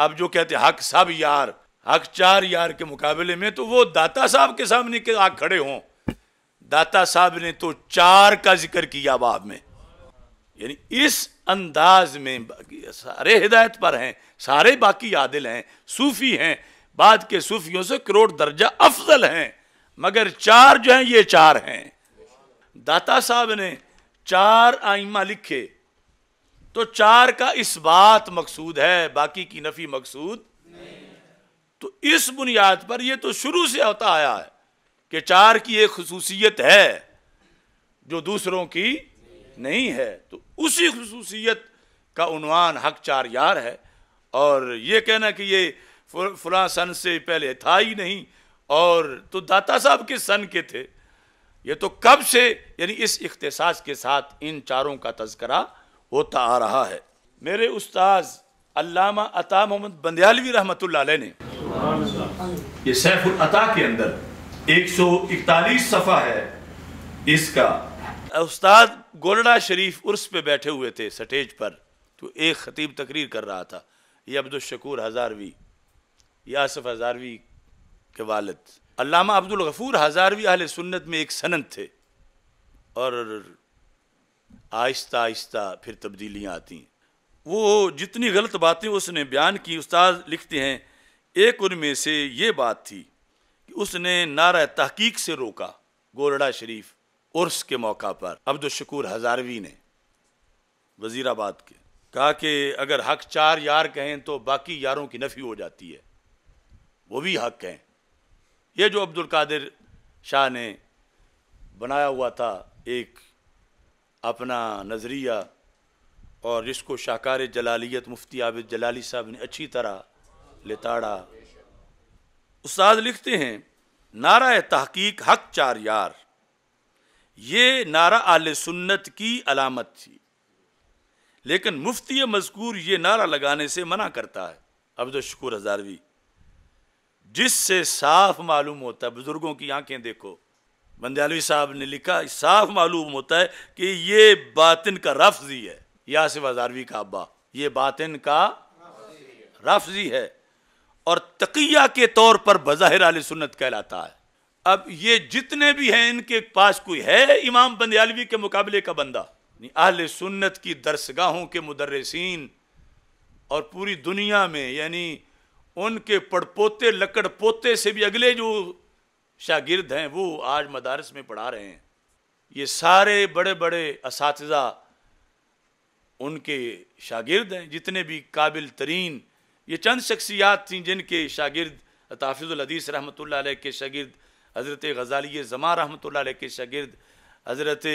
अब जो कहते हक सब यार हक चार यार के मुकाबले में तो वो दाता साहब के सामने के आग खड़े हों दाता साहब ने तो चार का जिक्र किया बाब में यानी इस अंदाज में सारे हिदायत पर हैं सारे बाकी आदिल हैं सूफी हैं बाद के सूफियों से करोड़ दर्जा अफजल हैं मगर चार जो हैं ये चार हैं दाता साहब ने चार आइमा लिखे तो चार का इस बात मकसूद है बाकी की नफी मकसूद तो इस बुनियाद पर यह तो शुरू से होता आया है कि चार की एक खसूसियत है जो दूसरों की नहीं है तो उसी खसूसियत का उनवान हक चार यार है और ये कहना कि ये फला सन से पहले था ही नहीं और तो दाता साहब के सन के थे ये तो कब से यानी इस इख्तसास के साथ इन चारों का तस्करा होता आ रहा है मेरे उस्ताज अल्लामा अता मोहम्मद बंदयालवी रहमत ने ये सैफुल अता के अंदर एक सौ इकतालीस सफ़ा है इसका उस्ताद गोलड़ा शरीफ उर्स पे बैठे हुए थे स्टेज पर तो एक खतीब तकरीर कर रहा था ये अब्दुलशकूर हज़ारवी यासफ हज़ारवी के वालद अल्लामा अब्दुल गफूर हज़ारवी अहल सुन्नत में एक सनत थे और आहिस्ता आहिस्ता फिर तब्दीलियाँ आती हैं वो जितनी गलत बातें उसने बयान की उस्ताद लिखते हैं एक उनमें से ये बात थी कि उसने नारा तहकीक से रोका गोरडा शरीफ उर्स के मौका पर अब्दुलशकूर हजारवी ने वजीराबाद के कहा कि अगर हक चार यार कहें तो बाकी यारों की नफ़ी हो जाती है वो भी हक हैं ये जो अब्दुल कादिर शाह ने बनाया हुआ था एक अपना नज़रिया और जिसको शाकार जलालियत मुफ्ती आबिद जलाली साहब ने अच्छी तरह लेताड़ा उस्ताद लिखते हैं नारा तहकीक हक चार यार ये नारा आल सुन्नत की अलामत थी लेकिन मुफ्ती मजकूर ये नारा लगाने से मना करता है अब्दुल शकूर हजारवी जिससे साफ मालूम होता है बुज़ुर्गों की आंखें देखो बंदयालवी साहब ने लिखा साफ मालूम होता है कि ये बातिन का रफजी है यासिफ हजारवी का अब्बा ये बातिन का रफजी है और तकिया के तौर पर बज़ाहिर आल सुन्नत कहलाता है अब ये जितने भी हैं इनके पास कोई है इमाम बंदयालवी के मुकाबले का बंदा अहल सुन्नत की दरसगाहों के मुदर्रसिन और पूरी दुनिया में यानी उनके पड़पोते लकड़ पोते से भी अगले जो शागिर्द हैं वो आज मदारस में पढ़ा रहे हैं ये सारे बड़े बड़े इस उनके शागिर्द हैं जितने भी काबिल तरीन ये चंद शख्सियात थी जिनके शागिर्द हताफिज़ुलहदीस रहमत ला के शागिर्द हज़रत गजाली जमा रहमत ला के शागिर्द हज़रत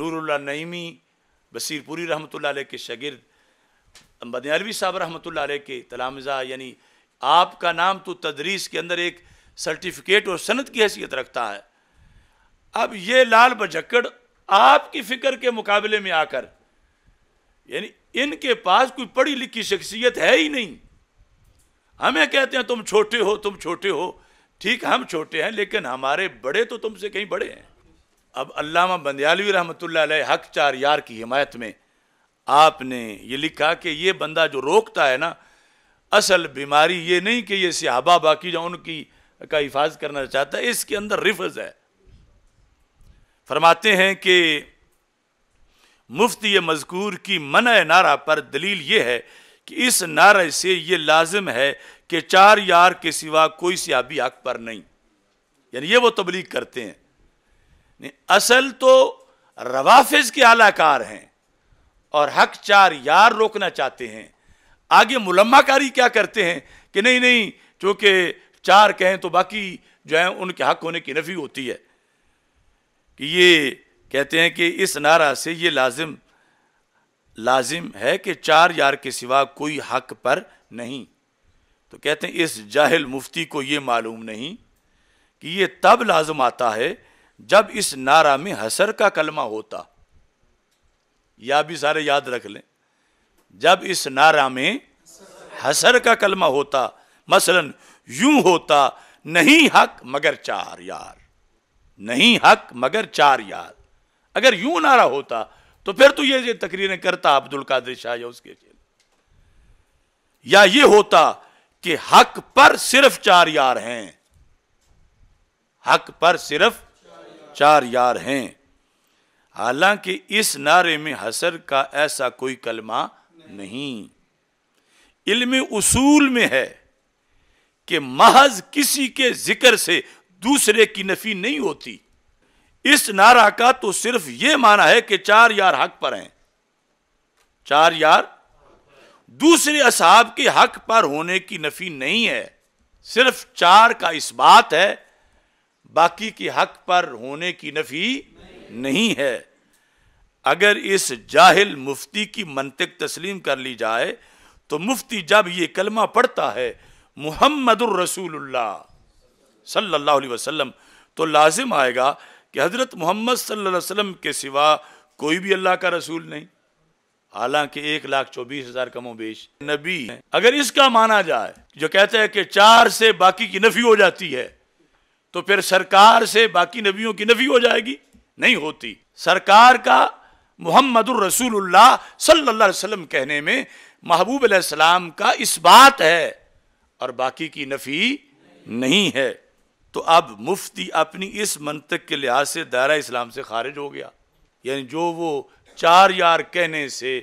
नूरुल्ला नईमी बसीरपुरी रहमत ला के शागिर्द बदयालवी साहब रहमत ला के तलामज़ा यानी आपका नाम तो तदरीस के अंदर एक सर्टिफिकेट और सनत की हैसियत रखता है अब ये लाल बजक्कड़ आपकी फ़िक्र के मुकाबले में आकर यानी इनके पास कोई पढ़ी लिखी शख्सियत है ही नहीं हमें कहते हैं तुम छोटे हो तुम छोटे हो ठीक हम छोटे हैं लेकिन हमारे बड़े तो तुमसे कहीं बड़े हैं अब अलामा बंदयालवी रहमत हक चार यार की हिमायत में आपने ये लिखा कि ये बंदा जो रोकता है ना असल बीमारी ये नहीं कि ये सिहाबा बाकी जो उनकी का हिफाज करना चाहता है इसके अंदर रिफज है फरमाते हैं कि मुफ्त मजकूर की मन नारा पर दलील ये है कि इस नारे से ये लाजिम है कि चार यार के सिवा कोई सियाबी हक पर नहीं यानी ये वो तबलीग करते हैं नहीं, असल तो रवाफिज के आलाकार हैं और हक चार यार रोकना चाहते हैं आगे मुलम्माकारी क्या करते हैं कि नहीं नहीं चूंकि चार कहें तो बाकी जो है उनके हक होने की नफी होती है कि ये कहते हैं कि इस नारा से ये लाजिम लाजिम है कि चार यार के सिवा कोई हक पर नहीं तो कहते हैं इस जाहिल मुफ्ती को ये मालूम नहीं कि ये तब लाजम आता है जब इस नारा में हसर का कलमा होता या भी सारे याद रख लें जब इस नारा में हसर का कलमा होता मसलन यूं होता नहीं हक मगर चार यार नहीं हक मगर चार यार अगर यूं नारा होता तो फिर तो ये, तकरीरें करता अब्दुल कादिर शाह या उसके या ये होता कि हक पर सिर्फ चार यार हैं हक पर सिर्फ चार यार हैं हालांकि इस नारे में हसर का ऐसा कोई कलमा नहीं इल्म उसूल में है कि महज किसी के जिक्र से दूसरे की नफी नहीं होती इस नारा का तो सिर्फ यह माना है कि चार यार हक पर हैं चार यार दूसरे असहाब के हक पर होने की नफी नहीं है सिर्फ चार का इस बात है बाकी के हक पर होने की नफी नहीं, है अगर इस जाहिल मुफ्ती की मंतिक तस्लीम कर ली जाए तो मुफ्ती जब ये कलमा पढ़ता है मुहम्मद रसूलुल्लाह सल्लल्लाहु अलैहि वसल्लम तो लाजिम आएगा कि हज़रत मोहम्मद सल्लल्लाहु वसलम के सिवा कोई भी अल्लाह का रसूल नहीं हालांकि एक लाख चौबीस हजार कमोबेश नबी है अगर इसका माना जाए जो कहते हैं कि चार से बाकी की नफी हो जाती है तो फिर सरकार से बाकी नबियों की नफी हो जाएगी नहीं होती सरकार का मोहम्मद रसूल सल्लल्लाहु कहने में महबूब का इस बात है और बाकी की नफ़ी नहीं है तो अब मुफ्ती अपनी इस मंतक के लिहाज से दायरा इस्लाम से खारिज हो गया यानी जो वो चार यार कहने से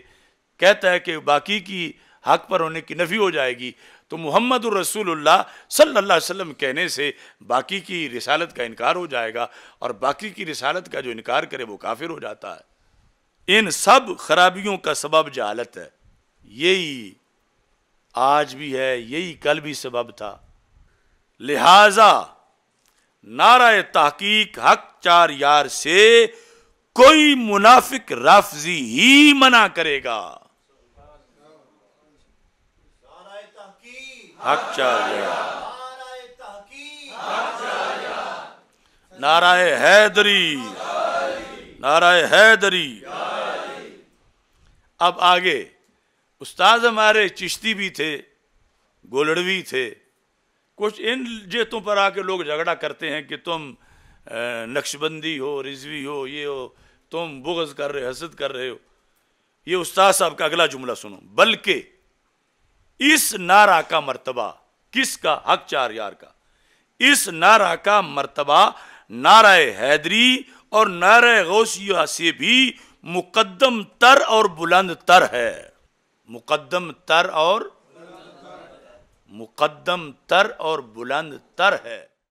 कहता है कि बाकी की हक पर होने की नफ़ी हो जाएगी तो मोहम्मद रसूलुल्लाह सल्लल्लाहु अलैहि वसल्लम कहने से बाकी की रिसालत का इनकार हो जाएगा और बाकी की रिसालत का जो इनकार करे वो काफिर हो जाता है इन सब खराबियों का सबब जालत है यही आज भी है यही कल भी सबब था लिहाजा नारा तहकीक हक चार यार से कोई मुनाफिक राफजी ही मना करेगा हक चार यार नाराय हैदरी नाराय हैदरी अब आगे उस्ताद हमारे चिश्ती भी थे गोलड़वी थे कुछ इन जेतों पर आके लोग झगड़ा करते हैं कि तुम नक्शबंदी हो रिजवी हो ये हो तुम बुगज कर रहे हसद कर रहे हो ये उस्ताद साहब का अगला जुमला सुनो बल्कि इस नारा का मर्तबा किसका हक चार यार का इस नारा का मर्तबा नाराय हैदरी और नाराय गौसिया से भी मुकदम तर और बुलंद तर है मुकदम तर और मुकदम तर और बुलंद तर है